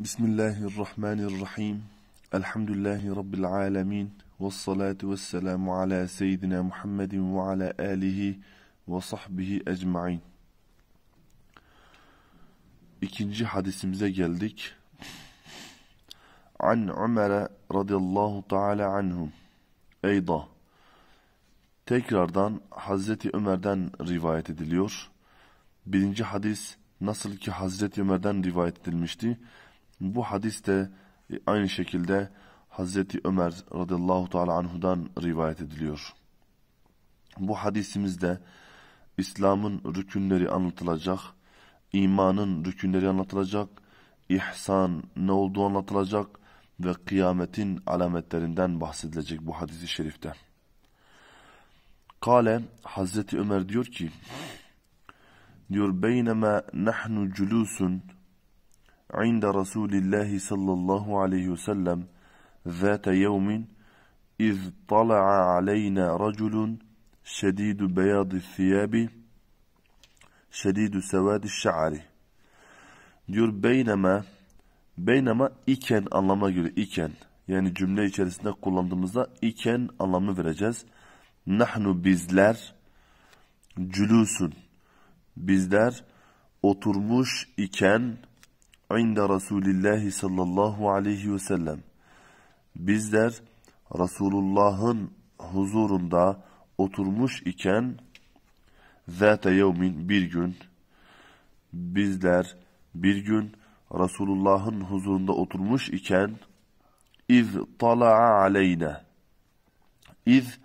Bismillahirrahmanirrahim. Elhamdülillahi Rabbil alemin. ve vesselamu ala seyyidina Muhammedin ve ala alihi ve sahbihi ecmain. İkinci hadisimize geldik. An Ömer'e radıyallahu teala anhum. Eyda. Tekrardan Hazreti Ömer'den rivayet ediliyor. Birinci hadis nasıl ki Hazreti Ömer'den rivayet edilmişti. Bu hadis de e, aynı şekilde Hazreti Ömer radıyallahu teala anhudan rivayet ediliyor. Bu hadisimizde İslam'ın rükünleri anlatılacak, imanın rükünleri anlatılacak, ihsan ne olduğu anlatılacak ve kıyametin alametlerinden bahsedilecek bu hadisi şerifte. Kale Hazreti Ömer diyor ki diyor beyneme nahnu culusun عند رسول الله صلى الله عليه وسلم ذات يوم إذ طلع علينا رجل شديد بياض الثياب شديد سواد الشعر diyor beyneme beyneme iken anlamına göre iken yani cümle içerisinde kullandığımızda iken anlamını vereceğiz. Nahnu bizler cülüsün. Bizler oturmuş iken عند Resulullah sallallahu aleyhi ve sellem. Bizler Resulullah'ın huzurunda oturmuş iken zate yevmin bir gün bizler bir gün Resulullah'ın huzurunda oturmuş iken iz tala'a aleyne iz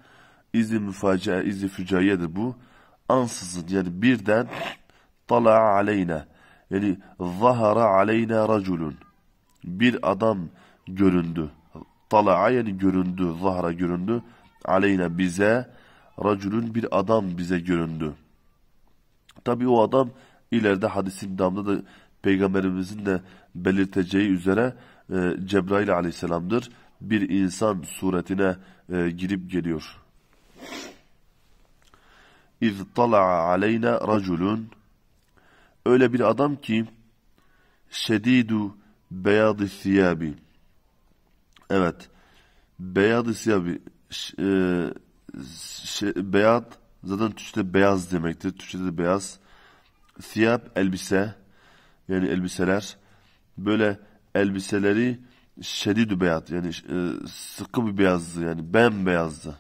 izi müfacea izi fücayedir bu ansızın yani birden tala'a aleyne yani zahara aleyna raculun. Bir adam göründü. Tala'a yani göründü. Zahara göründü. Aleyna bize raculun bir adam bize göründü. Tabi o adam ileride hadisin damda da peygamberimizin de belirteceği üzere e, Cebrail aleyhisselamdır. Bir insan suretine e, girip geliyor. İz tala'a aleyna raculun öyle bir adam ki şedidu beyadı siyabi evet beyadı siyabi e, şey, beyaz zaten Türkçe'de beyaz demektir. Türkçe'de de beyaz. Siyap elbise yani elbiseler böyle elbiseleri şedidü beyaz yani e, sıkı bir beyazdı yani bembeyazdı.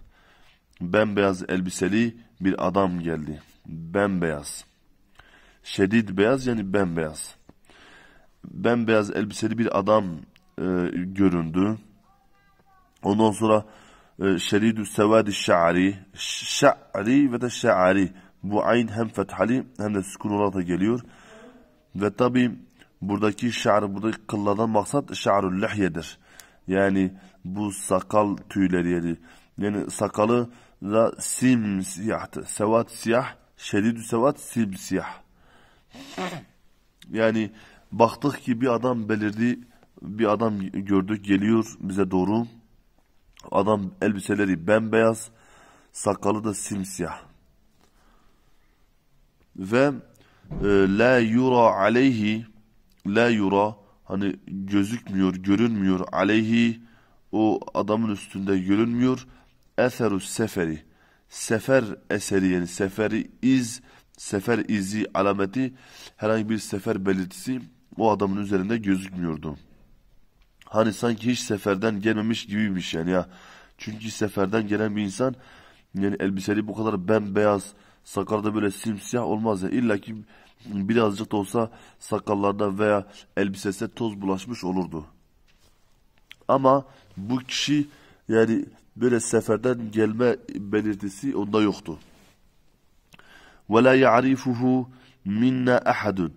Bembeyaz elbiseli bir adam geldi. Bembeyaz. Şedid beyaz yani bembeyaz. Bembeyaz elbiseli bir adam e, göründü. Ondan sonra e, şeridü sevadi şa'ri. Şa'ri ve de şa'ri. Bu ayn hem fethali hem de sükun olarak da geliyor. Ve tabi buradaki şa'r, buradaki kılladan maksat şa'rul lihyedir. Yani bu sakal tüyleri yani, yani sakalı da simsiyahtı. Sevat siyah, şeridü sevat simsiyah. Yani baktık ki bir adam belirdi, bir adam gördük geliyor bize doğru. Adam elbiseleri bembeyaz, sakalı da simsiyah. Ve e, la yura aleyhi, la yura hani gözükmüyor, görünmüyor aleyhi o adamın üstünde görünmüyor. Eseru seferi. Sefer eseri yani seferi iz sefer izi alameti herhangi bir sefer belirtisi o adamın üzerinde gözükmüyordu. Hani sanki hiç seferden gelmemiş gibiymiş yani ya. Çünkü seferden gelen bir insan yani elbiseli bu kadar bembeyaz sakalda böyle simsiyah olmaz ya. Yani. İlla ki birazcık da olsa sakallarda veya elbisesine toz bulaşmış olurdu. Ama bu kişi yani böyle seferden gelme belirtisi onda yoktu. ولا يعرفه منا أحد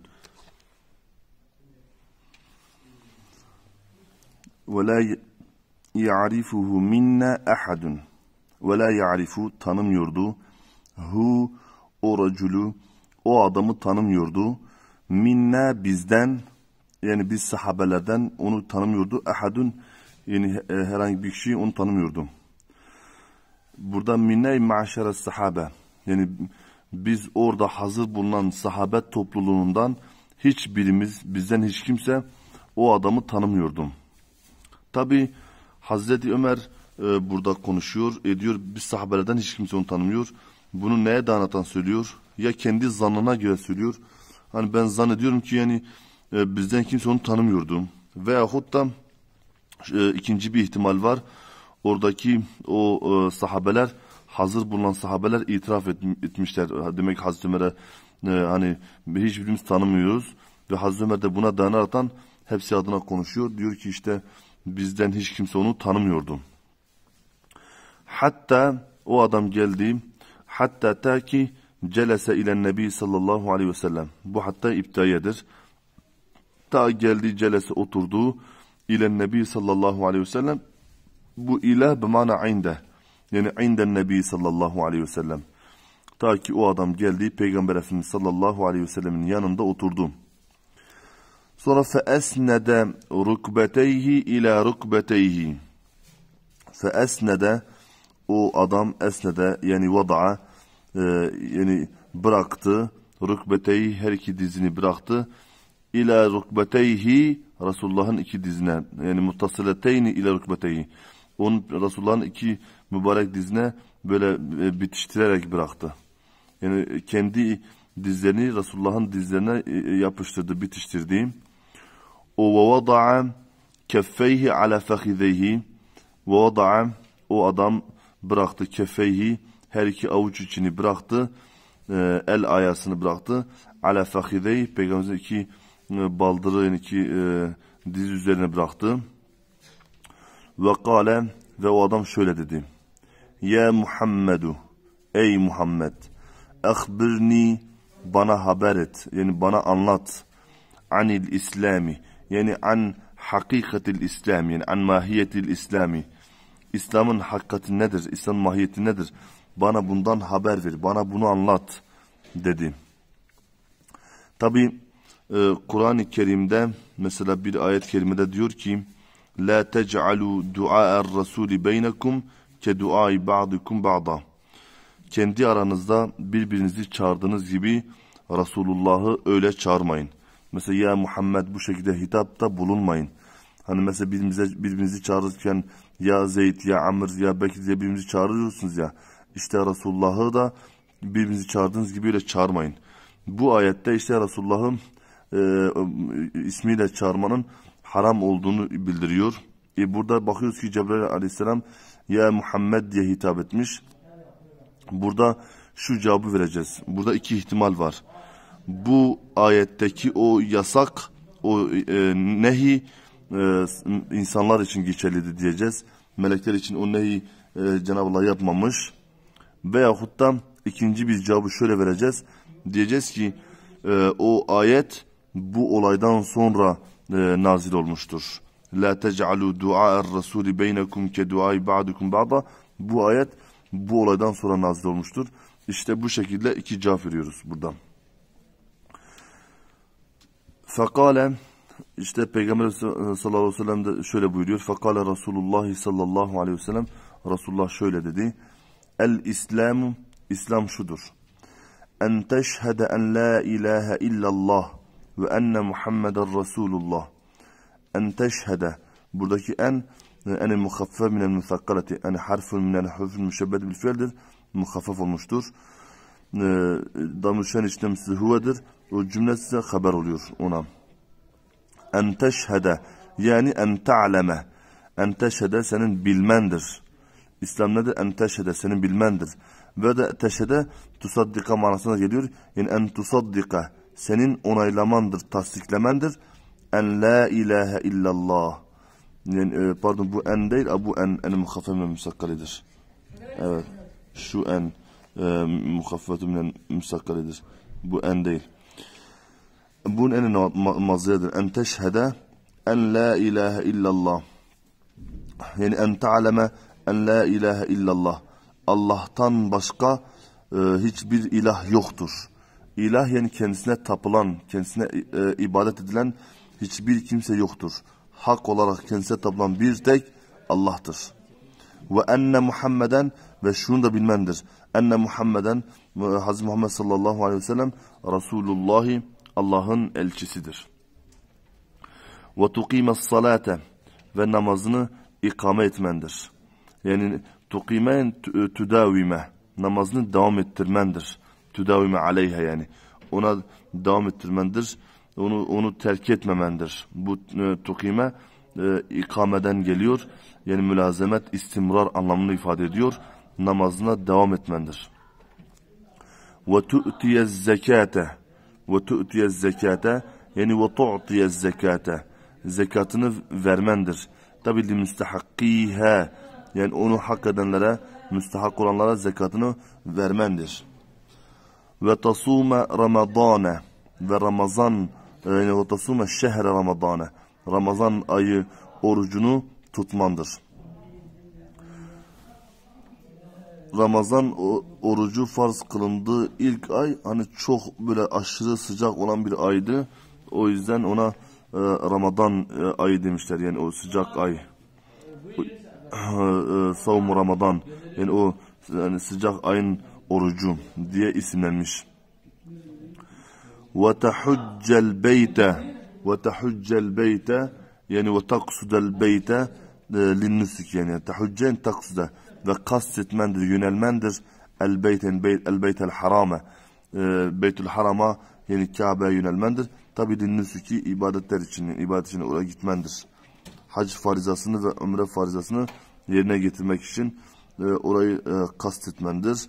ولا يعرفه منا أحد ولا يعرف tanımıyordu hu o raculu o adamı tanımıyordu minna bizden yani biz sahabelerden onu tanımıyordu ahadun yani herhangi bir kişi onu tanımıyordu burada minna maşara sahabe yani biz orada hazır bulunan sahabet topluluğundan hiçbirimiz, bizden hiç kimse o adamı tanımıyordum. Tabi Hazreti Ömer e, burada konuşuyor, ediyor. Biz sahabelerden hiç kimse onu tanımıyor. Bunu neye dayanatan söylüyor? Ya kendi zannına göre söylüyor. Hani ben zannediyorum ki yani e, bizden kimse onu tanımıyordu. Veyahut da e, ikinci bir ihtimal var. Oradaki o e, sahabeler hazır bulunan sahabeler itiraf etmişler. Demek Hazreti Ömer'e e, hani hiçbirimiz tanımıyoruz ve Hazreti Ömer de buna dayanaraktan hepsi adına konuşuyor. Diyor ki işte bizden hiç kimse onu tanımıyordu. Hatta o adam geldi. Hatta ta ki celese ile Nebi sallallahu aleyhi ve sellem. Bu hatta iptayedir. Ta geldi celese oturdu ile Nebi sallallahu aleyhi ve sellem. Bu ilah bimana inde. Yani inden nebi sallallahu aleyhi ve sellem. Ta ki o adam geldi Peygamber Efendimiz sallallahu aleyhi ve sellemin yanında oturdu. Sonra fe esnede rukbeteyhi ila rukbeteyhi. Fe esnede o adam esnede yani vada'a e, yani bıraktı. Rukbeteyhi her iki dizini bıraktı. İla rukbeteyhi Resulullah'ın iki dizine yani muttasileteyni ila rukbeteyhi. Onun Resulullah'ın iki mübarek dizine böyle e, bitiştirerek bıraktı. Yani kendi dizlerini Resulullah'ın dizlerine e, e, yapıştırdı, bitiştirdi. O ve vada'a keffeyhi ala fehideyhi ve vada'a o adam bıraktı kefeyhi her iki avuç içini bıraktı el ayasını bıraktı ala fehideyhi peygamberimizin iki baldırı yani iki diz üzerine bıraktı ve kale ve o adam şöyle dedi ya Muhammed, Ey Muhammed Akhbirni bana haber et yani bana anlat anil İslami yani an hakikatil İslami yani an mahiyetil İslami İslam'ın hakikati nedir? İslamın mahiyeti nedir? Bana bundan haber ver. Bana bunu anlat dedi. Tabi e, Kur'an-ı Kerim'de mesela bir ayet kerimede diyor ki La tec'alu du'a er-rasuli beynekum ke duai ba'dukum ba'da. Kendi aranızda birbirinizi çağırdığınız gibi Resulullah'ı öyle çağırmayın. Mesela ya Muhammed bu şekilde hitapta bulunmayın. Hani mesela birbirimize, birbirinizi çağırırken ya Zeyd, ya Amr, ya Bekir diye birbirinizi çağırıyorsunuz ya. İşte Resulullah'ı da birbirinizi çağırdığınız gibi öyle çağırmayın. Bu ayette işte Resulullah'ın e, ismiyle çağırmanın haram olduğunu bildiriyor. E burada bakıyoruz ki Cebrail aleyhisselam ya Muhammed diye hitap etmiş. Burada şu cevabı vereceğiz. Burada iki ihtimal var. Bu ayetteki o yasak, o e, nehi e, insanlar için geçerlidir diyeceğiz. Melekler için o nehi e, Cenab-ı Allah yapmamış. Veyahut da ikinci bir cevabı şöyle vereceğiz. Diyeceğiz ki e, o ayet bu olaydan sonra e, nazil olmuştur. La tec'alu dua er-rasulü beynekum ke duai ba'dukum ba'da. Bu ayet bu olaydan sonra nazil olmuştur. İşte bu şekilde iki cevap veriyoruz buradan. Fakale işte Peygamber sallallahu aleyhi ve sellem de şöyle buyuruyor. Fakale Resulullah sallallahu aleyhi ve sellem Resulullah şöyle dedi. El İslam İslam şudur. En teşhede en la ilahe illallah ve enne Muhammeden Resulullah en teşhede buradaki en en muhaffe minel musakkalati en harfun minel hufun müşebbet bil fiildir muhaffaf olmuştur e, ee, damuşen işlemsi huvedir o cümle size haber oluyor ona en teşhede yani en ta'leme en teşhede senin bilmendir İslam nedir? En teşhede senin bilmendir ve de teşhede tusaddika manasına geliyor yani en tusaddika senin onaylamandır tasdiklemendir en la ilahe illallah. Yani, e, pardon bu en değil, bu en, en muhaffe ve müsakkalidir. Evet. Şu en e, muhaffetü minen müsakkalidir. Bu en değil. Bunun eni mazıyadır. En teşhede en la ilahe illallah. Yani en ta'leme en la ilahe illallah. Allah'tan başka e, hiçbir ilah yoktur. İlah yani kendisine tapılan, kendisine e, ibadet edilen hiçbir kimse yoktur. Hak olarak kendisine tapılan bir tek Allah'tır. Ve enne Muhammeden ve şunu da bilmendir. Enne Muhammeden Hazreti Muhammed sallallahu aleyhi ve sellem Resulullah Allah'ın elçisidir. Ve tuqime salate ve namazını ikame etmendir. Yani tuqime tüdavime namazını devam ettirmendir. Tüdavime aleyhe yani. Ona devam ettirmendir onu onu terk etmemendir. Bu e, tukime e, ikameden geliyor. Yani mülazemet istimrar anlamını ifade ediyor. Namazına devam etmendir. Ve tu'tiyez zekate ve tu'tiyez zekate yani ve tu'tiyez zekate zekatını vermendir. Tabi li müstehakkiha yani onu hak edenlere müstehak olanlara zekatını vermendir. Ve tasume ramadane ve ramazan Öyle ve şehre Ramazane. Ramazan ayı orucunu tutmandır. Ramazan orucu farz kılındığı ilk ay hani çok böyle aşırı sıcak olan bir aydı. O yüzden ona e, Ramazan e, ayı demişler yani o sıcak ay. E, e Savmu Ramazan yani o yani sıcak ayın orucu diye isimlenmiş. وتحج البيت وتحج البيت yani ve taksudel beyte linnusik yani tehuccen taksuda ve kastetmendir yönelmendir el beyten beyt el beytel harame beytül harama yani Kabe'ye yönelmendir tabi linnusiki ibadetler için yani ibadet için oraya gitmendir hac farizasını ve ömre farizasını yerine getirmek için e, orayı e, kastetmendir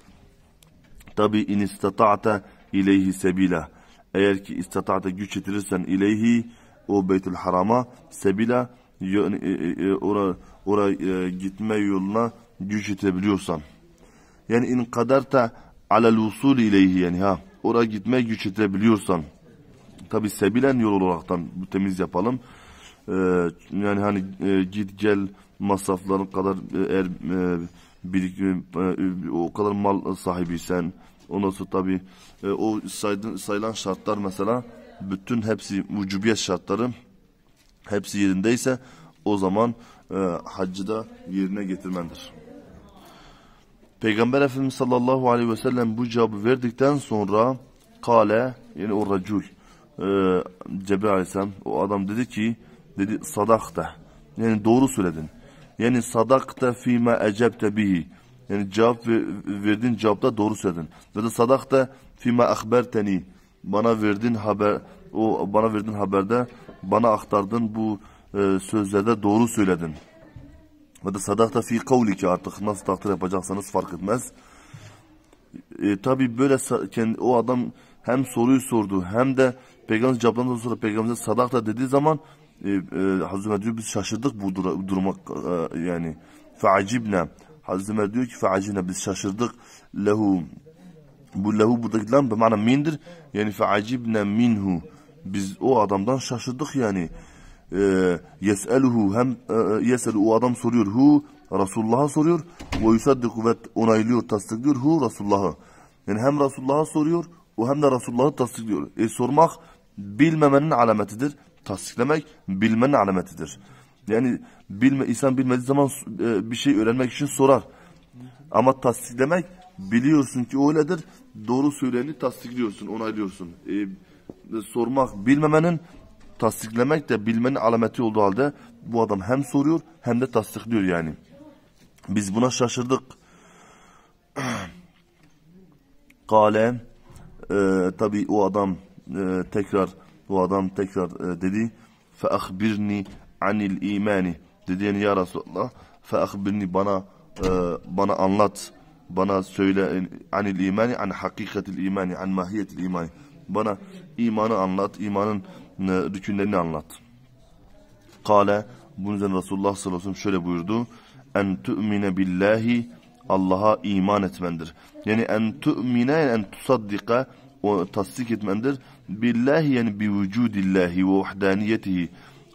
tabi inistata'te ileyhi sebila eğer ki istatata güç yetirirsen ileyhi o Beytül Haram'a sebila yani, e, e, e oraya ora, e, gitme yoluna güç yetebiliyorsan. Yani in kadarta alel usul ileyhi yani ha oraya gitme güç yetebiliyorsan. Tabi sebilen yol olaraktan bu temiz yapalım. Ee, yani hani e, git gel masrafların kadar e, eğer e, birik, e, e, o kadar mal sahibiysen Ondan sonra tabii e, o saydın, sayılan şartlar mesela bütün hepsi mucubiyet şartları hepsi yerindeyse o zaman e, haccı da yerine getirmendir. Peygamber Efendimiz sallallahu aleyhi ve sellem bu cevabı verdikten sonra kale yani o racul e, Cebrail aleyhisselam o adam dedi ki dedi sadakta yani doğru söyledin. Yani sadakta fîme ecebte bihi. Yani cevap verdin cevapta doğru söyledin. Zaten sadak da fima akberteni bana verdin haber o bana verdin haberde bana aktardın bu e, sözlerde doğru söyledin. Ve de sadakta fi ki artık nasıl takdir yapacaksanız fark etmez. E, Tabi böyle kendi, o adam hem soruyu sordu hem de Peygamber cevaplandıktan sonra Peygamber sadakta dediği zaman e, e, Hazreti diyor biz şaşırdık bu dura, duruma e, yani feacibne Hazreti Ömer diyor ki feacine biz şaşırdık lehu bu lehu buradaki lam da mana mindir yani feacibne minhu biz o adamdan şaşırdık yani e, yeseluhu hem e, e, yeselu o adam soruyor hu Resulullah'a soruyor ve yusaddiku ve onaylıyor tasdikliyor hu Resulullah'a yani hem Resulullah'a soruyor o hem de Resulullah'ı tasdikliyor e, sormak bilmemenin alametidir tasdiklemek bilmenin alametidir yani bilme, insan bilmediği zaman e, bir şey öğrenmek için sorar. Ama tasdiklemek biliyorsun ki öyledir. Doğru söyleyeni tasdikliyorsun, onaylıyorsun. E, sormak, bilmemenin tasdiklemek de bilmenin alameti olduğu halde bu adam hem soruyor hem de tasdikliyor yani. Biz buna şaşırdık. Kale e, tabi o adam e, tekrar o adam tekrar e, dedi فَأَخْبِرْنِي anil imani dediğini ya Resulallah fe akbirni bana e, bana anlat bana söyle anil imani an hakikatil imani an mahiyetil imani bana imanı anlat imanın e, rükünlerini anlat kale bunun üzerine Resulullah sallallahu aleyhi ve sellem şöyle buyurdu en tu'mine billahi Allah'a iman etmendir. Yani en tu'mine yani en tusaddika o tasdik etmendir. Billahi yani bi vücudillahi ve vahdaniyetihi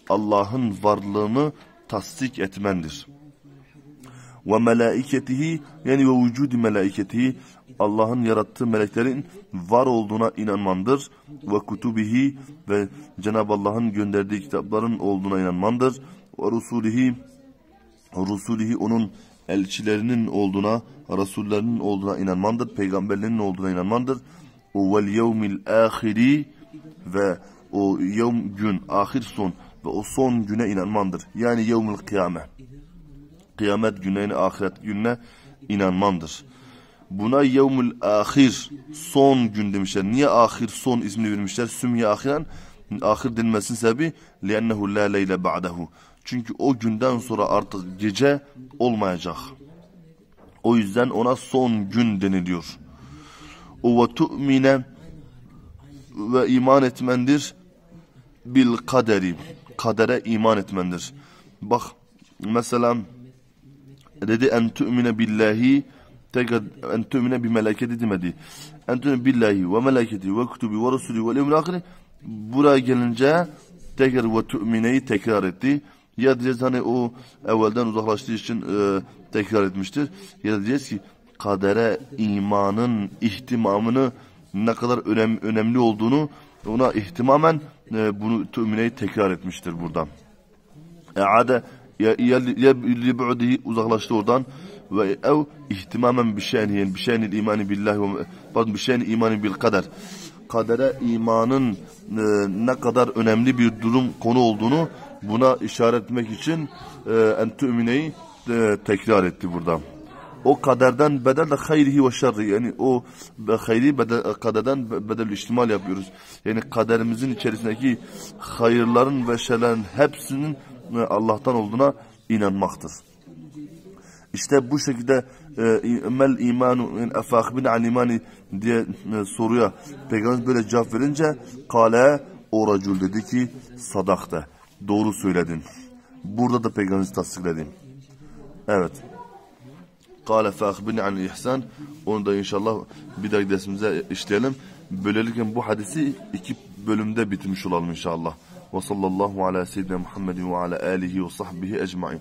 Allah'ın varlığını tasdik etmendir. Ve melaiketihi yani ve vücudi melaiketihi Allah'ın yarattığı meleklerin var olduğuna inanmandır. Ve kutubihi ve Cenab-ı Allah'ın gönderdiği kitapların olduğuna inanmandır. Ve rusulihi rusulihi onun elçilerinin olduğuna, rasullerinin olduğuna inanmandır, peygamberlerinin olduğuna inanmandır. O vel yevmil ahiri ve o yevm gün, ahir son ve o son güne inanmandır. Yani yevmül kıyame. Kıyamet gününe, ahiret gününe inanmandır. Buna yevmül ahir, son gün demişler. Niye ahir, son ismini vermişler? Sümye ahiren, ahir denmesinin sebebi لِأَنَّهُ لَا لَيْلَ بَعْدَهُ Çünkü o günden sonra artık gece olmayacak. O yüzden ona son gün deniliyor. O tu'mine ve iman etmendir bil kaderi kadere iman etmendir. Bak mesela dedi en tu'mine billahi tekrar en tu'mine bi meleketi demedi. En tu'mine billahi ve meleketi ve kutubi ve resulü ve emrakini buraya gelince tekrar ve tu'mineyi tekrar etti. Ya diyeceğiz hani o evvelden uzaklaştığı için e, tekrar etmiştir. Ya diyeceğiz ki kadere imanın ihtimamını ne kadar önem, önemli olduğunu ona ihtimamen e, bunu tümüneyi tekrar etmiştir buradan. E'ade yeb'udihi uzaklaştı oradan ve ev ihtimamen bir bir şeyin imani billahi ve pardon bişenil imani bil kader kadere imanın e, ne kadar önemli bir durum konu olduğunu buna işaret etmek için e, entümineyi e, tekrar etti burada o kaderden bedel de hayrihi ve şerri. Yani o hayri bedel, kaderden bedel ihtimal yapıyoruz. Yani kaderimizin içerisindeki hayırların ve şerlerin hepsinin e, Allah'tan olduğuna inanmaktır. İşte bu şekilde e, mel imanu efakbin al imani diye e, soruya peygamber böyle cevap verince kale o racul dedi ki sadakta doğru söyledin. Burada da peygamberi tasdikledi. Evet. Kale feakbirni anil ihsan. Onu da inşallah bir dahaki dersimize işleyelim. Böylelikle bu hadisi iki bölümde bitirmiş olalım inşallah. Ve sallallahu ala seyyidina Muhammedin ve ala alihi ve sahbihi ecmain.